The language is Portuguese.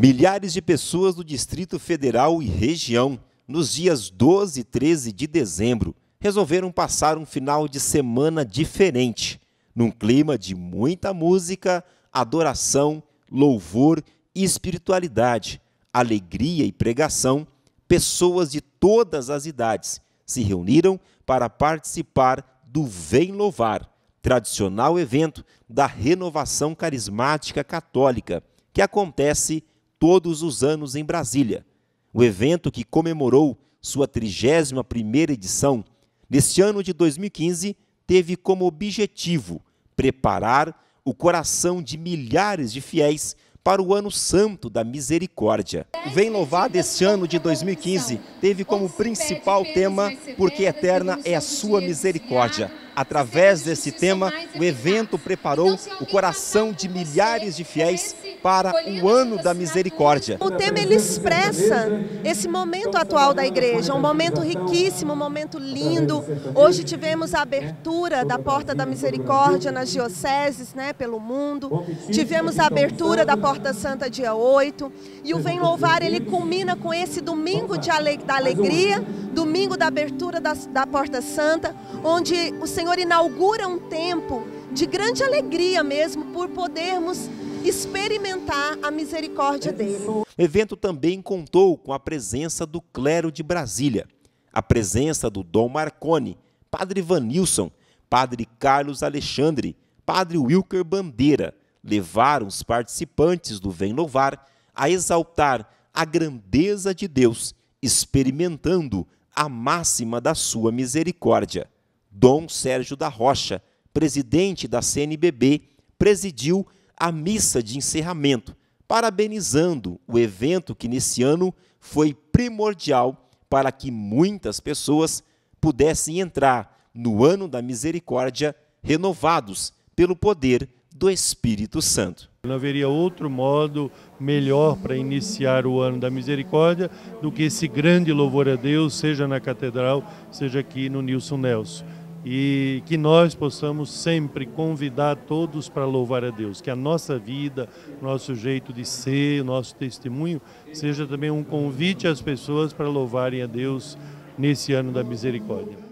Milhares de pessoas do Distrito Federal e região, nos dias 12 e 13 de dezembro, resolveram passar um final de semana diferente, num clima de muita música, adoração, louvor e espiritualidade, alegria e pregação. Pessoas de todas as idades se reuniram para participar do Vem Louvar, tradicional evento da renovação carismática católica, que acontece todos os anos em Brasília, o evento que comemorou sua 31ª edição, neste ano de 2015, teve como objetivo preparar o coração de milhares de fiéis para o Ano Santo da Misericórdia. O Vem Louvar deste ano de 2015 teve como principal tema Porque Eterna é a Sua Misericórdia. Através desse tema, o evento preparou o coração de milhares de fiéis para o ano da misericórdia. O tema ele expressa esse momento atual da igreja, um momento riquíssimo, um momento lindo. Hoje tivemos a abertura da Porta da Misericórdia nas dioceses, né, pelo mundo. Tivemos a abertura da Porta Santa dia 8 e o Vem Louvar ele culmina com esse domingo de ale... da alegria, domingo da abertura da, da Porta Santa, onde o Senhor inaugura um tempo de grande alegria mesmo por podermos experimentar a misericórdia dele. O evento também contou com a presença do clero de Brasília, a presença do Dom Marconi, Padre Vanilson, Padre Carlos Alexandre, Padre Wilker Bandeira, levaram os participantes do Vem Louvar a exaltar a grandeza de Deus, experimentando a máxima da sua misericórdia. Dom Sérgio da Rocha, presidente da CNBB, presidiu a missa de encerramento, parabenizando o evento que nesse ano foi primordial para que muitas pessoas pudessem entrar no ano da misericórdia renovados pelo poder do Espírito Santo. Não haveria outro modo melhor para iniciar o ano da misericórdia do que esse grande louvor a Deus, seja na catedral, seja aqui no Nilson Nelson e que nós possamos sempre convidar todos para louvar a Deus, que a nossa vida, nosso jeito de ser, nosso testemunho seja também um convite às pessoas para louvarem a Deus nesse ano da misericórdia.